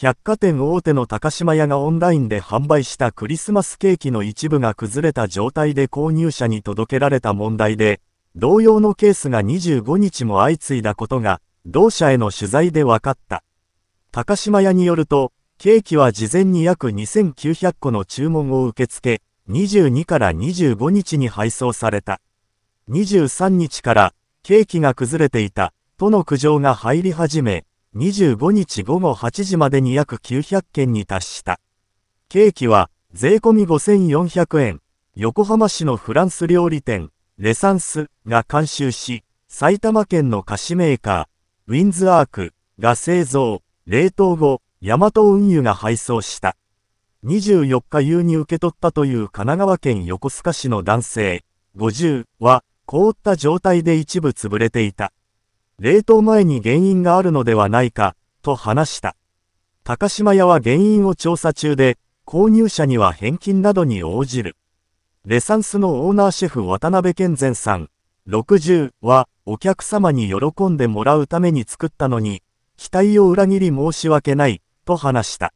百貨店大手の高島屋がオンラインで販売したクリスマスケーキの一部が崩れた状態で購入者に届けられた問題で、同様のケースが25日も相次いだことが、同社への取材で分かった。高島屋によると、ケーキは事前に約2900個の注文を受け付け、22から25日に配送された。23日から、ケーキが崩れていた、との苦情が入り始め、25日午後8時までに約900件に達した。ケーキは税込5400円、横浜市のフランス料理店、レサンスが監修し、埼玉県の菓子メーカー、ウィンズアークが製造、冷凍後、ヤマト運輸が配送した。24日夕に受け取ったという神奈川県横須賀市の男性、50は、凍った状態で一部潰れていた。冷凍前に原因があるのではないか、と話した。高島屋は原因を調査中で、購入者には返金などに応じる。レサンスのオーナーシェフ渡辺健前さん、60は、お客様に喜んでもらうために作ったのに、期待を裏切り申し訳ない、と話した。